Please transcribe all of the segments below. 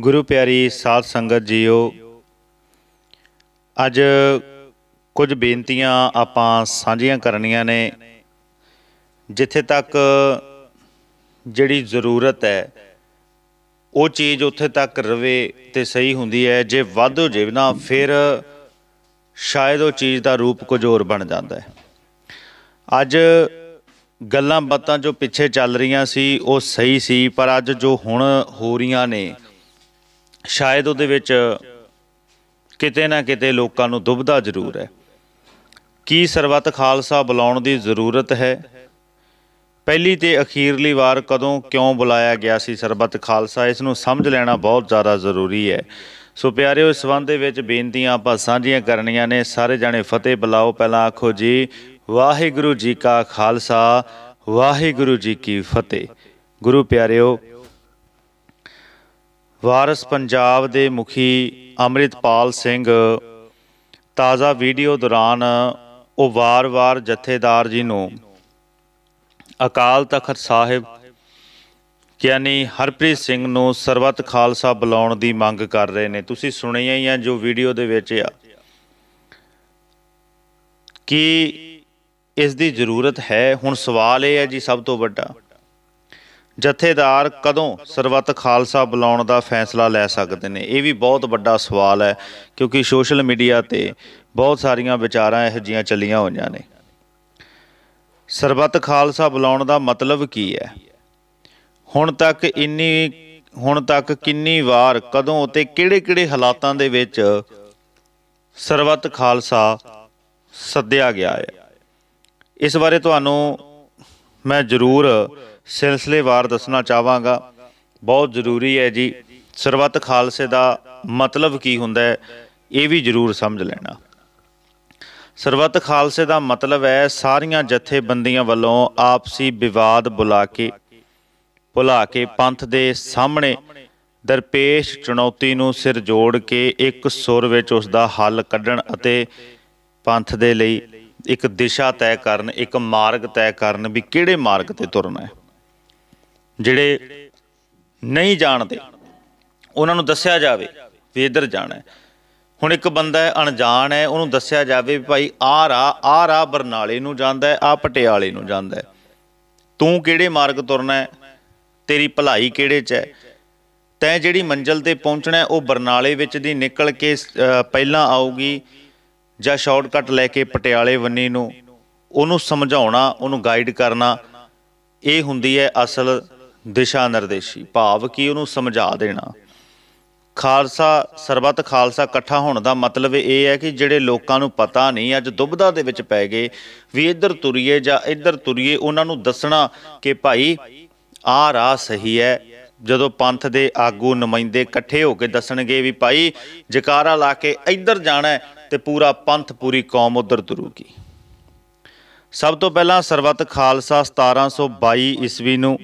ਗੁਰੂ ਪਿਆਰੀ ਸਾਧ ਸੰਗਤ ਜੀਓ ਅੱਜ ਕੁਝ ਬੇਨਤੀਆਂ ਆਪਾਂ ਸਾਂਝੀਆਂ ਕਰਨੀਆਂ ਨੇ ਜਿੱਥੇ ਤੱਕ ਜਿਹੜੀ ਜ਼ਰੂਰਤ ਹੈ ਉਹ ਚੀਜ਼ ਉੱਥੇ ਤੱਕ ਰਵੇ ਤੇ ਸਹੀ ਹੁੰਦੀ ਹੈ ਜੇ ਵੱਧ ਹੋ ਜੇ ਨਾ ਫਿਰ ਸ਼ਾਇਦ ਉਹ ਚੀਜ਼ ਦਾ ਰੂਪ ਕੁਝ ਹੋਰ ਬਣ ਜਾਂਦਾ ਹੈ ਅੱਜ ਗੱਲਾਂ ਬਾਤਾਂ ਜੋ ਪਿੱਛੇ ਚੱਲ ਰਹੀਆਂ ਸੀ ਉਹ ਸਹੀ ਸੀ ਪਰ ਅੱਜ ਜੋ ਹੁਣ ਹੋ ਰਹੀਆਂ ਨੇ ਸ਼ਾਇਦ ਉਹਦੇ ਵਿੱਚ ਕਿਤੇ ਨਾ ਕਿਤੇ ਲੋਕਾਂ ਨੂੰ ਦੁਬਦਾ ਜ਼ਰੂਰ ਹੈ ਕੀ ਸਰਬੱਤ ਖਾਲਸਾ ਬੁਲਾਉਣ ਦੀ ਜ਼ਰੂਰਤ ਹੈ ਪਹਿਲੀ ਤੇ ਅਖੀਰਲੀ ਵਾਰ ਕਦੋਂ ਕਿਉਂ ਬੁਲਾਇਆ ਗਿਆ ਸੀ ਸਰਬੱਤ ਖਾਲਸਾ ਇਸ ਨੂੰ ਸਮਝ ਲੈਣਾ ਬਹੁਤ ਜ਼ਿਆਦਾ ਜ਼ਰੂਰੀ ਹੈ ਸੋ ਪਿਆਰਿਓ ਇਸ ਸੰਬੰਧ ਦੇ ਵਿੱਚ ਬੇਨਤੀਆਂ ਆਪਾਂ ਸਾਂਝੀਆਂ ਕਰਨੀਆਂ ਨੇ ਸਾਰੇ ਜਾਣੇ ਫਤਿਹ ਬੁਲਾਓ ਪਹਿਲਾਂ ਆਖੋ ਜੀ ਵਾਹਿਗੁਰੂ ਜੀ ਕਾ ਖਾਲਸਾ ਵਾਹਿਗੁਰੂ ਜੀ ਕੀ ਫਤਿਹ ਗੁਰੂ ਪਿਆਰਿਓ ਵਾਰਸ ਪੰਜਾਬ ਦੇ ਮੁਖੀ ਅਮਰਿਤਪਾਲ ਸਿੰਘ ਤਾਜ਼ਾ ਵੀਡੀਓ ਦੌਰਾਨ ਉਹ ਵਾਰ-ਵਾਰ ਜਥੇਦਾਰ ਜੀ ਨੂੰ ਅਕਾਲ ਤਖਤ ਸਾਹਿਬ ਯਾਨੀ ਹਰਪ੍ਰੀਤ ਸਿੰਘ ਨੂੰ ਸਰਬੱਤ ਖਾਲਸਾ ਬੁਲਾਉਣ ਦੀ ਮੰਗ ਕਰ ਰਹੇ ਨੇ ਤੁਸੀਂ ਸੁਣਿਆ ਹੀ ਆ ਜੋ ਵੀਡੀਓ ਦੇ ਵਿੱਚ ਆ ਕਿ ਇਸ ਦੀ ਜ਼ਰੂਰਤ ਹੈ ਹੁਣ ਸਵਾਲ ਇਹ ਹੈ ਜੀ ਸਭ ਤੋਂ ਵੱਡਾ ਜਥੇਦਾਰ ਕਦੋਂ ਸਰਬੱਤ ਖਾਲਸਾ ਬੁਲਾਉਣ ਦਾ ਫੈਸਲਾ ਲੈ ਸਕਦੇ ਨੇ ਇਹ ਵੀ ਬਹੁਤ ਵੱਡਾ ਸਵਾਲ ਹੈ ਕਿਉਂਕਿ ਸੋਸ਼ਲ ਮੀਡੀਆ ਤੇ ਬਹੁਤ ਸਾਰੀਆਂ ਵਿਚਾਰਾਂ ਇਹੋ ਜੀਆਂ ਚੱਲੀਆਂ ਹੋਈਆਂ ਨੇ ਸਰਬੱਤ ਖਾਲਸਾ ਬੁਲਾਉਣ ਦਾ ਮਤਲਬ ਕੀ ਹੈ ਹੁਣ ਤੱਕ ਇੰਨੀ ਹੁਣ ਤੱਕ ਕਿੰਨੀ ਵਾਰ ਕਦੋਂ ਤੇ ਕਿਹੜੇ-ਕਿਹੜੇ ਹਾਲਾਤਾਂ ਦੇ ਵਿੱਚ ਸਰਬੱਤ ਖਾਲਸਾ ਸੱਦਿਆ ਗਿਆ ਹੈ ਇਸ ਬਾਰੇ ਤੁਹਾਨੂੰ ਮੈਂ ਜ਼ਰੂਰ ਸਿਲਸਿਲੇਵਾਰ ਦੱਸਣਾ ਚਾਹਾਂਗਾ ਬਹੁਤ ਜ਼ਰੂਰੀ ਹੈ ਜੀ ਸਰਬੱਤ ਖਾਲਸੇ ਦਾ ਮਤਲਬ ਕੀ ਹੁੰਦਾ ਹੈ ਇਹ ਵੀ ਜ਼ਰੂਰ ਸਮਝ ਲੈਣਾ ਸਰਬੱਤ ਖਾਲਸੇ ਦਾ ਮਤਲਬ ਹੈ ਸਾਰੀਆਂ ਜਥੇਬੰਦੀਆਂ ਵੱਲੋਂ ਆਪਸੀ ਵਿਵਾਦ ਬੁਲਾ ਕੇ ਭੁਲਾ ਕੇ ਪੰਥ ਦੇ ਸਾਹਮਣੇ ਦਰਪੇਸ਼ ਚੁਣੌਤੀ ਨੂੰ ਸਿਰ ਜੋੜ ਕੇ ਇੱਕ ਸੁਰ ਵਿੱਚ ਉਸ ਦਾ ਹੱਲ ਕੱਢਣ ਅਤੇ ਪੰਥ ਦੇ ਲਈ ਇੱਕ ਦਿਸ਼ਾ ਤੈਅ ਕਰਨ ਇੱਕ ਮਾਰਗ ਤੈਅ ਕਰਨ ਵੀ ਕਿਹੜੇ ਮਾਰਗ ਤੇ ਤੁਰਨਾ ਹੈ ਜਿਹੜੇ ਨਹੀਂ ਜਾਣਦੇ ਉਹਨਾਂ ਨੂੰ ਦੱਸਿਆ ਜਾਵੇ ਵੀ ਇੱਧਰ ਜਾਣਾ ਹੈ ਹੁਣ ਇੱਕ ਬੰਦਾ ਹੈ ਅਣਜਾਣ ਹੈ ਉਹਨੂੰ ਦੱਸਿਆ ਜਾਵੇ ਵੀ ਭਾਈ ਆਹ ਰਾ ਆਹ ਰਾ ਬਰਨਾਲੇ ਨੂੰ ਜਾਂਦਾ ਹੈ ਆਹ ਪਟਿਆਲੇ ਨੂੰ ਜਾਂਦਾ ਹੈ ਤੂੰ ਕਿਹੜੇ ਮਾਰਗ ਤੁਰਨਾ ਹੈ ਤੇਰੀ ਭਲਾਈ ਕਿਹੜੇ 'ਚ ਹੈ ਤੈਂ ਜਿਹੜੀ ਮੰਜ਼ਲ ਤੇ ਪਹੁੰਚਣਾ ਉਹ ਬਰਨਾਲੇ ਵਿੱਚ ਦੀ ਨਿਕਲ ਕੇ ਪਹਿਲਾਂ ਆਊਗੀ ਜਾਂ ਸ਼ਾਰਟਕਟ ਲੈ ਕੇ ਪਟਿਆਲੇ ਵੰਨੀ ਨੂੰ ਉਹਨੂੰ ਸਮਝਾਉਣਾ ਉਹਨੂੰ ਗਾਈਡ ਕਰਨਾ ਇਹ ਹੁੰਦੀ ਹੈ ਅਸਲ ਦਿਸ਼ਾ ਨਿਰਦੇਸ਼ੀ ਭਾਵ ਕੀ ਉਹਨੂੰ ਸਮਝਾ ਦੇਣਾ ਖਾਲਸਾ ਸਰਬੱਤ ਖਾਲਸਾ ਇਕੱਠਾ ਹੋਣ ਦਾ ਮਤਲਬ ਇਹ ਹੈ ਕਿ ਜਿਹੜੇ ਲੋਕਾਂ ਨੂੰ ਪਤਾ ਨਹੀਂ ਅੱਜ ਦੁਬਧਾ ਦੇ ਵਿੱਚ ਪੈ ਗਏ ਵੀ ਇੱਧਰ ਤੁਰੀਏ ਜਾਂ ਇੱਧਰ ਤੁਰੀਏ ਉਹਨਾਂ ਨੂੰ ਦੱਸਣਾ ਕਿ ਭਾਈ ਆਹ ਰਾਹ ਸਹੀ ਹੈ ਜਦੋਂ ਪੰਥ ਦੇ ਆਗੂ ਨੁਮਾਇੰਦੇ ਇਕੱਠੇ ਹੋ ਕੇ ਦੱਸਣਗੇ ਵੀ ਭਾਈ ਜਕਾਰਾ ਲਾ ਕੇ ਇੱਧਰ ਜਾਣਾ ਤੇ ਪੂਰਾ ਪੰਥ ਪੂਰੀ ਕੌਮ ਉੱਧਰ ਤੁਰੂਗੀ ਸਭ ਤੋਂ ਪਹਿਲਾਂ ਸਰਬੱਤ ਖਾਲਸਾ 1722 ਈਸਵੀ ਨੂੰ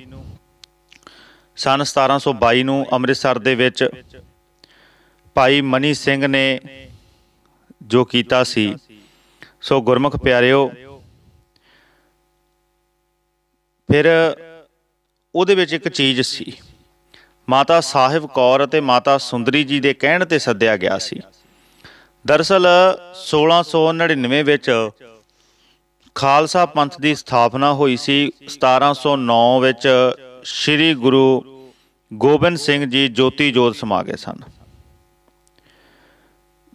ਸਨ 1722 ਨੂੰ ਅੰਮ੍ਰਿਤਸਰ ਦੇ ਵਿੱਚ ਭਾਈ ਮਨੀ ਸਿੰਘ ਨੇ ਜੋ ਕੀਤਾ ਸੀ ਸੋ ਗੁਰਮੁਖ ਪਿਆਰਿਓ ਫਿਰ ਉਹਦੇ ਵਿੱਚ ਇੱਕ ਚੀਜ਼ ਸੀ ਮਾਤਾ ਸਾਹਿਬ ਕੌਰ ਅਤੇ ਮਾਤਾ ਸੁੰਦਰੀ ਜੀ ਦੇ ਕਹਿਣ ਤੇ ਸੱਦਿਆ ਗਿਆ ਸੀ ਦਰਸਲ 1699 ਵਿੱਚ ਖਾਲਸਾ ਪੰਥ ਦੀ ਸਥਾਪਨਾ ਹੋਈ ਸੀ 1709 ਵਿੱਚ ਸ੍ਰੀ ਗੁਰੂ ਗੋਬਿੰਦ ਸਿੰਘ ਜੀ ਜੋਤੀ ਜੋਤ ਸਮਾ ਗਏ ਸਨ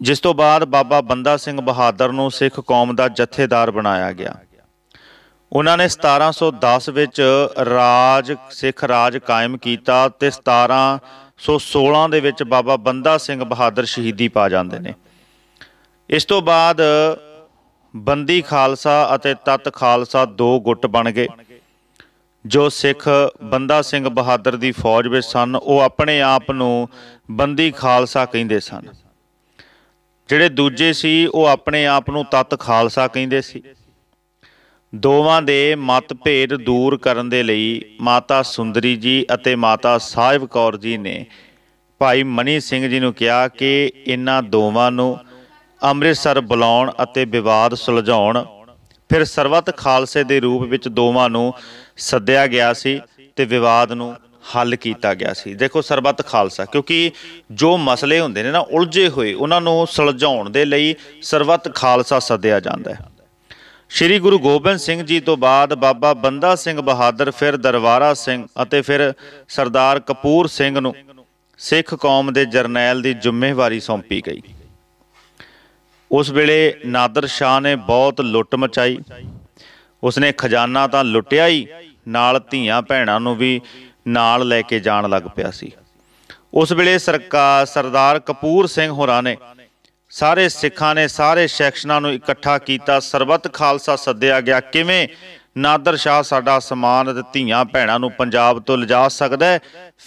ਜਿਸ ਤੋਂ ਬਾਅਦ ਬਾਬਾ ਬੰਦਾ ਸਿੰਘ ਬਹਾਦਰ ਨੂੰ ਸਿੱਖ ਕੌਮ ਦਾ ਜਥੇਦਾਰ ਬਣਾਇਆ ਗਿਆ ਉਹਨਾਂ ਨੇ 1710 ਵਿੱਚ ਰਾਜ ਸਿੱਖ ਰਾਜ ਕਾਇਮ ਕੀਤਾ ਤੇ 1716 ਦੇ ਵਿੱਚ ਬਾਬਾ ਬੰਦਾ ਸਿੰਘ ਬਹਾਦਰ ਸ਼ਹੀਦੀ ਪਾ ਜਾਂਦੇ ਨੇ ਇਸ ਤੋਂ ਬਾਅਦ ਬੰਦੀ ਖਾਲਸਾ ਅਤੇ ਤਤ ਖਾਲਸਾ ਦੋ ਗੁੱਟ ਬਣ ਗਏ ਜੋ ਸਿੱਖ ਬੰਦਾ ਸਿੰਘ ਬਹਾਦਰ ਦੀ ਫੌਜ ਵਿੱਚ ਸਨ ਉਹ ਆਪਣੇ ਆਪ ਨੂੰ ਬੰਦੀ ਖਾਲਸਾ ਕਹਿੰਦੇ ਸਨ ਜਿਹੜੇ ਦੂਜੇ ਸੀ ਉਹ ਆਪਣੇ ਆਪ ਨੂੰ ਤਤ ਖਾਲਸਾ ਕਹਿੰਦੇ ਸੀ ਦੋਵਾਂ ਦੇ ਮਤਭੇਦ ਦੂਰ ਕਰਨ ਦੇ ਲਈ ਮਾਤਾ ਸੁੰਦਰੀ ਜੀ ਅਤੇ ਮਾਤਾ ਸਾਹਿਬ ਕੌਰ ਜੀ ਨੇ ਭਾਈ ਮਨੀ ਸਿੰਘ ਜੀ ਨੂੰ ਕਿਹਾ ਕਿ ਇਹਨਾਂ ਦੋਵਾਂ ਨੂੰ ਅੰਮ੍ਰਿਤਸਰ ਬੁਲਾਉਣ ਅਤੇ ਵਿਵਾਦ ਸੁਲਝਾਉਣ ਫਿਰ ਸਰਵਤ ਖਾਲਸੇ ਦੇ ਰੂਪ ਵਿੱਚ ਦੋਵਾਂ ਨੂੰ ਸੱਦਿਆ ਗਿਆ ਸੀ ਤੇ ਵਿਵਾਦ ਨੂੰ ਹੱਲ ਕੀਤਾ ਗਿਆ ਸੀ ਦੇਖੋ ਸਰਬੱਤ ਖਾਲਸਾ ਕਿਉਂਕਿ ਜੋ ਮਸਲੇ ਹੁੰਦੇ ਨੇ ਨਾ ਉਲਝੇ ਹੋਏ ਉਹਨਾਂ ਨੂੰ ਸੁਲਝਾਉਣ ਦੇ ਲਈ ਸਰਬੱਤ ਖਾਲਸਾ ਸੱਦਿਆ ਜਾਂਦਾ ਹੈ ਸ਼੍ਰੀ ਗੁਰੂ ਗੋਬਿੰਦ ਸਿੰਘ ਜੀ ਤੋਂ ਬਾਅਦ ਬਾਬਾ ਬੰਦਾ ਸਿੰਘ ਬਹਾਦਰ ਫਿਰ ਦਰਬਾਰਾ ਸਿੰਘ ਅਤੇ ਫਿਰ ਸਰਦਾਰ ਕਪੂਰ ਸਿੰਘ ਨੂੰ ਸਿੱਖ ਕੌਮ ਦੇ ਜਰਨੈਲ ਦੀ ਜ਼ਿੰਮੇਵਾਰੀ ਸੌਂਪੀ ਗਈ ਉਸ ਵੇਲੇ ਨਾਦਰ ਸ਼ਾਹ ਨੇ ਬਹੁਤ ਲੁੱਟ ਮਚਾਈ ਉਸਨੇ ਖਜ਼ਾਨਾ ਤਾਂ ਲੁੱਟਿਆ ਹੀ ਨਾਲ ਧੀਆਂ ਭੈਣਾਂ ਨੂੰ ਵੀ ਨਾਲ ਲੈ ਕੇ ਜਾਣ ਲੱਗ ਪਿਆ ਸੀ ਉਸ ਵੇਲੇ ਸਰਕਾਰ ਸਰਦਾਰ ਕਪੂਰ ਸਿੰਘ ਹੋਰਾਂ ਨੇ ਸਾਰੇ ਸਿੱਖਾਂ ਨੇ ਸਾਰੇ ਸੈਕਸ਼ਨਾਂ ਨੂੰ ਇਕੱਠਾ ਕੀਤਾ ਸਰਬੱਤ ਖਾਲਸਾ ਸੱਦਿਆ ਗਿਆ ਕਿਵੇਂ ਨਾਦਰ ਸ਼ਾਹ ਸਾਡਾ ਸਮਾਨ ਅਤੇ ਧੀਆਂ ਭੈਣਾਂ ਨੂੰ ਪੰਜਾਬ ਤੋਂ ਲਿਜਾ ਸਕਦਾ ਹੈ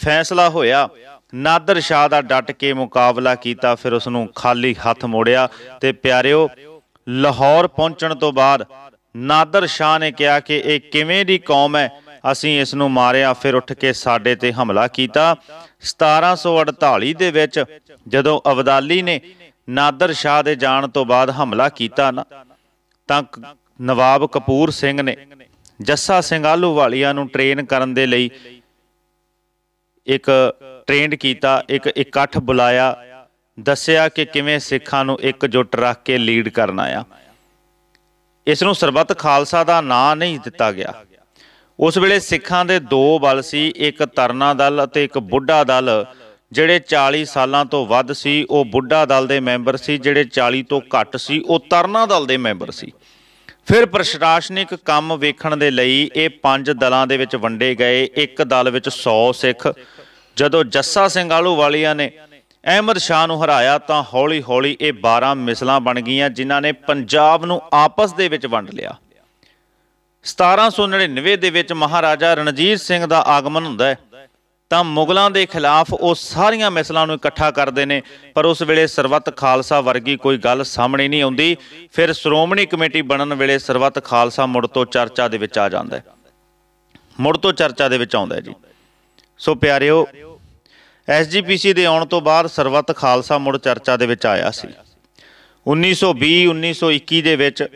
ਫੈਸਲਾ ਹੋਇਆ ਨਾਦਰ ਸ਼ਾਹ ਦਾ ਡਟ ਕੇ ਮੁਕਾਬਲਾ ਕੀਤਾ ਫਿਰ ਉਸ ਨੂੰ ਖਾਲੀ ਹੱਥ ਮੋੜਿਆ ਤੇ ਪਿਆਰਿਓ ਲਾਹੌਰ ਪਹੁੰਚਣ ਤੋਂ ਬਾਅਦ ਨਾਦਰ ਸ਼ਾਹ ਨੇ ਕਿਹਾ ਕਿ ਇਹ ਕਿਵੇਂ ਦੀ ਕੌਮ ਹੈ ਅਸੀਂ ਇਸ ਨੂੰ ਮਾਰਿਆ ਫਿਰ ਉੱਠ ਕੇ ਸਾਡੇ ਤੇ ਹਮਲਾ ਕੀਤਾ 1748 ਦੇ ਵਿੱਚ ਜਦੋਂ ਅਬਦਾਲੀ ਨੇ ਨਾਦਰ ਸ਼ਾਹ ਦੇ ਜਾਣ ਤੋਂ ਬਾਅਦ ਹਮਲਾ ਕੀਤਾ ਨਾ ਤਾਂ ਨਵਾਬ ਕਪੂਰ ਸਿੰਘ ਨੇ ਜੱਸਾ ਸਿੰਘ ਆਲੂ ਵਾਲੀਆ ਨੂੰ ਟ੍ਰੇਨ ਕਰਨ ਦੇ ਲਈ ਇੱਕ ਟ੍ਰੇਨਡ ਕੀਤਾ ਇੱਕ ਇਕੱਠ ਬੁਲਾਇਆ ਦੱਸਿਆ ਕਿ ਕਿਵੇਂ ਸਿੱਖਾਂ ਨੂੰ ਜੁਟ ਰੱਖ ਕੇ ਲੀਡ ਕਰਨਾ ਆ ਇਸ ਨੂੰ ਸਰਬੱਤ ਖਾਲਸਾ ਦਾ ਨਾਂ ਨਹੀਂ ਦਿੱਤਾ ਗਿਆ ਉਸ ਵੇਲੇ ਸਿੱਖਾਂ ਦੇ ਦੋ ਬਲ ਸੀ ਇੱਕ ਤਰਨਾ ਦਲ ਅਤੇ ਇੱਕ ਬੁੱਢਾ ਦਲ ਜਿਹੜੇ 40 ਸਾਲਾਂ ਤੋਂ ਵੱਧ ਸੀ ਉਹ ਬੁੱਢਾ ਦਲ ਦੇ ਮੈਂਬਰ ਸੀ ਜਿਹੜੇ 40 ਤੋਂ ਘੱਟ ਸੀ ਉਹ ਤਰਨਾ ਦਲ ਦੇ ਮੈਂਬਰ ਸੀ ਫਿਰ ਪ੍ਰਸ਼ਾਸਨਿਕ ਕੰਮ ਵੇਖਣ ਦੇ ਲਈ ਇਹ ਪੰਜ ਦਲਾਂ ਦੇ ਵਿੱਚ ਵੰਡੇ ਗਏ ਇੱਕ ਦਲ ਵਿੱਚ 100 ਸਿੱਖ ਜਦੋਂ ਜੱਸਾ ਸਿੰਘ ਆਲੂ ਵਾਲੀਆਂ ਨੇ ਅਹਿਮਦ ਸ਼ਾਹ ਨੂੰ ਹਰਾਇਆ ਤਾਂ ਹੌਲੀ-ਹੌਲੀ ਇਹ 12 ਮਿਸਲਾਂ ਬਣ ਗਈਆਂ ਜਿਨ੍ਹਾਂ ਨੇ ਪੰਜਾਬ ਨੂੰ ਆਪਸ ਦੇ ਵਿੱਚ ਵੰਡ ਲਿਆ 1799 ਦੇ ਵਿੱਚ ਮਹਾਰਾਜਾ ਰਣਜੀਤ ਸਿੰਘ ਦਾ ਆਗਮਨ ਹੁੰਦਾ ਹੈ ਤਾਂ ਮੁਗਲਾਂ ਦੇ ਖਿਲਾਫ ਉਹ ਸਾਰੀਆਂ ਮਿਸਲਾਂ ਨੂੰ ਇਕੱਠਾ ਕਰਦੇ ਨੇ ਪਰ ਉਸ ਵੇਲੇ ਸਰਵਤ ਖਾਲਸਾ ਵਰਗੀ ਕੋਈ ਗੱਲ ਸਾਹਮਣੇ ਨਹੀਂ ਆਉਂਦੀ ਫਿਰ ਸ਼੍ਰੋਮਣੀ ਕਮੇਟੀ ਬਣਨ ਵੇਲੇ ਸਰਵਤ ਖਾਲਸਾ ਮੁੜ ਤੋਂ ਚਰਚਾ ਦੇ ਵਿੱਚ ਆ ਜਾਂਦਾ ਹੈ ਮੁੜ ਤੋਂ ਚਰਚਾ ਦੇ ਵਿੱਚ ਆਉਂਦਾ ਜੀ ਸੋ ਪਿਆਰਿਓ ਐਸਜੀਪੀਸੀ ਦੇ ਆਉਣ ਤੋਂ ਬਾਅਦ ਸਰਵਤ ਖਾਲਸਾ ਮੁੜ ਚਰਚਾ ਦੇ ਵਿੱਚ ਆਇਆ ਸੀ 1920 1921 ਦੇ ਵਿੱਚ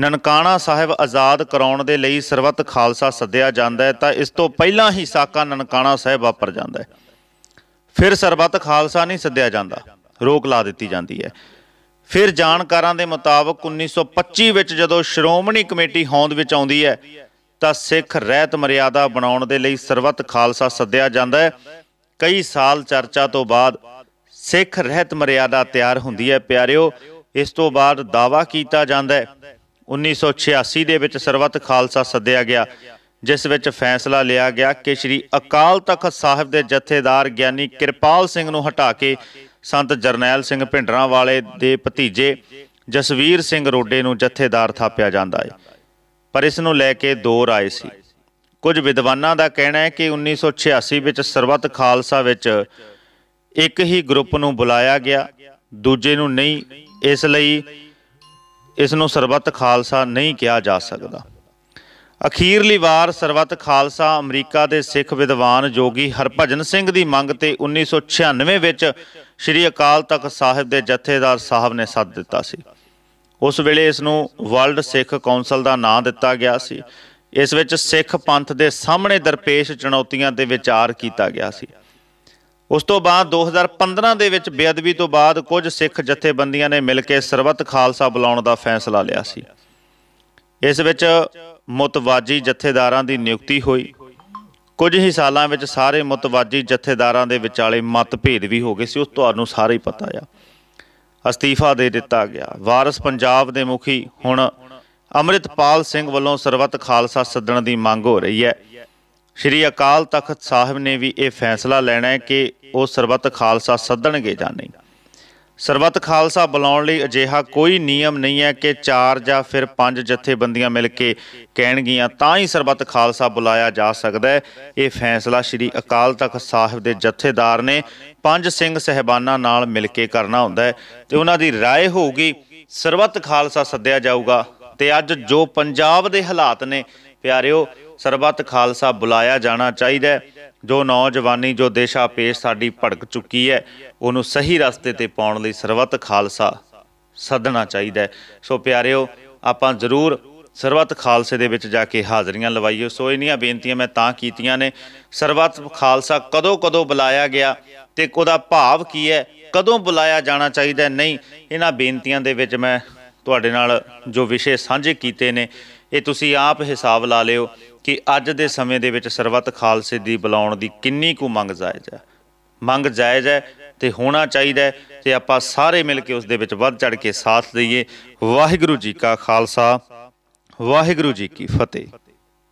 ਨਨਕਾਣਾ ਸਾਹਿਬ ਆਜ਼ਾਦ ਕਰਾਉਣ ਦੇ ਲਈ ਸਰਵਤ ਖਾਲਸਾ ਸੱਦਿਆ ਜਾਂਦਾ ਤਾਂ ਇਸ ਤੋਂ ਪਹਿਲਾਂ ਹੀ ਸਾਕਾ ਨਨਕਾਣਾ ਸਾਹਿਬ ਵਾਪਰ ਜਾਂਦਾ ਫਿਰ ਸਰਬੱਤ ਖਾਲਸਾ ਨਹੀਂ ਸੱਦਿਆ ਜਾਂਦਾ ਰੋਕ ਲਾ ਦਿੱਤੀ ਜਾਂਦੀ ਹੈ ਫਿਰ ਜਾਣਕਾਰਾਂ ਦੇ ਮੁਤਾਬਕ 1925 ਵਿੱਚ ਜਦੋਂ ਸ਼੍ਰੋਮਣੀ ਕਮੇਟੀ ਹੌਂਦ ਵਿੱਚ ਆਉਂਦੀ ਹੈ ਤਾਂ ਸਿੱਖ ਰਹਿਤ ਮਰਿਆਦਾ ਬਣਾਉਣ ਦੇ ਲਈ ਸਰਬੱਤ ਖਾਲਸਾ ਸੱਦਿਆ ਜਾਂਦਾ ਹੈ ਕਈ ਸਾਲ ਚਰਚਾ ਤੋਂ ਬਾਅਦ ਸਿੱਖ ਰਹਿਤ ਮਰਿਆਦਾ ਤਿਆਰ ਹੁੰਦੀ ਹੈ ਪਿਆਰਿਓ ਇਸ ਤੋਂ ਬਾਅਦ ਦਾਵਾ ਕੀਤਾ ਜਾਂਦਾ ਹੈ 1986 ਦੇ ਵਿੱਚ ਸਰਵਤ ਖਾਲਸਾ ਸੱਦਿਆ ਗਿਆ ਜਿਸ ਵਿੱਚ ਫੈਸਲਾ ਲਿਆ ਗਿਆ ਕਿ ਸ੍ਰੀ ਅਕਾਲ ਤਖਤ ਸਾਹਿਬ ਦੇ ਜਥੇਦਾਰ ਗਿਆਨੀ ਕਿਰਪਾਲ ਸਿੰਘ ਨੂੰ ਹਟਾ ਕੇ ਸੰਤ ਜਰਨੈਲ ਸਿੰਘ ਭਿੰਡਰਾਂ ਵਾਲੇ ਦੇ ਭਤੀਜੇ ਜਸਵੀਰ ਸਿੰਘ ਰੋਡੇ ਨੂੰ ਜਥੇਦਾਰ ਥਾਪਿਆ ਜਾਂਦਾ ਹੈ ਪਰ ਇਸ ਨੂੰ ਲੈ ਕੇ ਦੋ ਰਾਏ ਸੀ ਕੁਝ ਵਿਦਵਾਨਾਂ ਦਾ ਕਹਿਣਾ ਹੈ ਕਿ 1986 ਵਿੱਚ ਸਰਬੱਤ ਖਾਲਸਾ ਵਿੱਚ ਇੱਕ ਹੀ ਗਰੁੱਪ ਨੂੰ ਬੁਲਾਇਆ ਗਿਆ ਦੂਜੇ ਨੂੰ ਨਹੀਂ ਇਸ ਲਈ ਇਸ ਨੂੰ ਸਰਬੱਤ ਖਾਲਸਾ ਨਹੀਂ ਕਿਹਾ ਜਾ ਸਕਦਾ ਅਖੀਰਲੀ ਵਾਰ ਸਰਬੱਤ ਖਾਲਸਾ ਅਮਰੀਕਾ ਦੇ ਸਿੱਖ ਵਿਦਵਾਨ ਜੋਗੀ ਹਰਭਜਨ ਸਿੰਘ ਦੀ ਮੰਗ ਤੇ 1996 ਵਿੱਚ ਸ੍ਰੀ ਅਕਾਲ ਤਖਤ ਸਾਹਿਬ ਦੇ ਜਥੇਦਾਰ ਸਾਹਿਬ ਨੇ ਸੱਦ ਦਿੱਤਾ ਸੀ ਉਸ ਵੇਲੇ ਇਸ ਨੂੰ ਵਰਲਡ ਸਿੱਖ ਕਾਉਂਸਲ ਦਾ ਨਾਂ ਦਿੱਤਾ ਗਿਆ ਸੀ ਇਸ ਵਿੱਚ ਸਿੱਖ ਪੰਥ ਦੇ ਸਾਹਮਣੇ ਦਰਪੇਸ਼ ਚੁਣੌਤੀਆਂ ਤੇ ਵਿਚਾਰ ਕੀਤਾ ਗਿਆ ਸੀ ਉਸ ਤੋਂ ਬਾਅਦ 2015 ਦੇ ਵਿੱਚ ਬੇਅਦਬੀ ਤੋਂ ਬਾਅਦ ਕੁਝ ਸਿੱਖ ਜਥੇਬੰਦੀਆਂ ਨੇ ਮਿਲ ਕੇ ਸਰਬੱਤ ਖਾਲਸਾ ਬੁਲਾਉਣ ਦਾ ਫੈਸਲਾ ਲਿਆ ਸੀ ਇਸ ਵਿੱਚ ਮਤਵਾਜੀ ਜਥੇਦਾਰਾਂ ਦੀ ਨਿਯੁਕਤੀ ਹੋਈ ਕੁਝ ਹੀ ਸਾਲਾਂ ਵਿੱਚ ਸਾਰੇ ਮਤਵਾਜੀ ਜਥੇਦਾਰਾਂ ਦੇ ਵਿਚਾਲੇ ਮਤਭੇਦ ਵੀ ਹੋ ਗਏ ਸੀ ਉਹ ਤੁਹਾਨੂੰ ਸਾਰੇ ਹੀ ਪਤਾ ਆ ਅਸਤੀਫਾ ਦੇ ਦਿੱਤਾ ਗਿਆ ਵਾਰਿਸ ਪੰਜਾਬ ਦੇ ਮੁਖੀ ਹੁਣ ਅਮਰਿਤਪਾਲ ਸਿੰਘ ਵੱਲੋਂ ਸਰਬੱਤ ਖਾਲਸਾ ਸੱਦਣ ਦੀ ਮੰਗ ਹੋ ਰਹੀ ਹੈ ਸ਼੍ਰੀ ਅਕਾਲ ਤਖਤ ਸਾਹਿਬ ਨੇ ਵੀ ਇਹ ਫੈਸਲਾ ਲੈਣਾ ਹੈ ਕਿ ਉਹ ਸਰਬੱਤ ਖਾਲਸਾ ਸੱਦਣਗੇ ਜਾਂ ਨਹੀਂ ਸਰਬੱਤ ਖਾਲਸਾ ਬੁਲਾਉਣ ਲਈ ਅਜਿਹਾ ਕੋਈ ਨਿਯਮ ਨਹੀਂ ਹੈ ਕਿ ਚਾਰ ਜਾਂ ਫਿਰ ਪੰਜ ਜਥੇਬੰਦੀਆਂ ਮਿਲ ਕੇ ਕਹਿਣਗੀਆਂ ਤਾਂ ਹੀ ਸਰਬੱਤ ਖਾਲਸਾ ਬੁਲਾਇਆ ਜਾ ਸਕਦਾ ਹੈ ਇਹ ਫੈਸਲਾ ਸ੍ਰੀ ਅਕਾਲ ਤਖਤ ਸਾਹਿਬ ਦੇ ਜਥੇਦਾਰ ਨੇ ਪੰਜ ਸਿੰਘ ਸਹਿਬਾਨਾਂ ਨਾਲ ਮਿਲ ਕੇ ਕਰਨਾ ਹੁੰਦਾ ਹੈ ਤੇ ਉਹਨਾਂ ਦੀ رائے ਹੋਊਗੀ ਸਰਬੱਤ ਖਾਲਸਾ ਸੱਦਿਆ ਜਾਊਗਾ ਤੇ ਅੱਜ ਜੋ ਪੰਜਾਬ ਦੇ ਹਾਲਾਤ ਨੇ ਪਿਆਰਿਓ ਸਰਬੱਤ ਖਾਲਸਾ ਬੁਲਾਇਆ ਜਾਣਾ ਚਾਹੀਦਾ ਹੈ ਜੋ ਨੌਜਵਾਨੀ ਜੋ ਦੇਸ਼ਾ ਪੇਸ਼ ਸਾਡੀ ਭੜਕ ਚੁੱਕੀ ਹੈ ਉਹਨੂੰ ਸਹੀ ਰਸਤੇ ਤੇ ਪਾਉਣ ਲਈ ਸਰਬੱਤ ਖਾਲਸਾ ਸੱਦਣਾ ਚਾਹੀਦਾ ਸੋ ਪਿਆਰਿਓ ਆਪਾਂ ਜ਼ਰੂਰ ਸਰਬੱਤ ਖਾਲਸੇ ਦੇ ਵਿੱਚ ਜਾ ਕੇ ਹਾਜ਼ਰੀਆਂ ਲਵਾਈਓ ਸੋ ਇਨੀਆਂ ਬੇਨਤੀਆਂ ਮੈਂ ਤਾਂ ਕੀਤੀਆਂ ਨੇ ਸਰਬੱਤ ਖਾਲਸਾ ਕਦੋਂ ਕਦੋਂ ਬੁਲਾਇਆ ਗਿਆ ਤੇ ਕੋਦਾ ਭਾਵ ਕੀ ਹੈ ਕਦੋਂ ਬੁਲਾਇਆ ਜਾਣਾ ਚਾਹੀਦਾ ਨਹੀਂ ਇਹਨਾਂ ਬੇਨਤੀਆਂ ਦੇ ਵਿੱਚ ਮੈਂ ਤੁਹਾਡੇ ਨਾਲ ਜੋ ਵਿਸ਼ੇ ਸਾਂਝੇ ਕੀਤੇ ਨੇ ਇਹ ਤੁਸੀਂ ਆਪ ਹਿਸਾਬ ਲਾ ਲਿਓ ਕਿ ਅੱਜ ਦੇ ਸਮੇਂ ਦੇ ਵਿੱਚ ਸਰਬੱਤ ਖਾਲਸੇ ਦੀ ਬੁਲਾਉਣ ਦੀ ਕਿੰਨੀ ਕੁ ਮੰਗ ਜਾਇਜ਼ ਹੈ ਮੰਗ ਜਾਇਜ਼ ਹੈ ਤੇ ਹੋਣਾ ਚਾਹੀਦਾ ਹੈ ਤੇ ਆਪਾਂ ਸਾਰੇ ਮਿਲ ਕੇ ਉਸ ਦੇ ਵਿੱਚ ਵੱਧ ਚੜ ਕੇ ਸਾਥ ਦਈਏ ਵਾਹਿਗੁਰੂ ਜੀ ਕਾ ਖਾਲਸਾ ਵਾਹਿਗੁਰੂ ਜੀ ਕੀ ਫਤਿਹ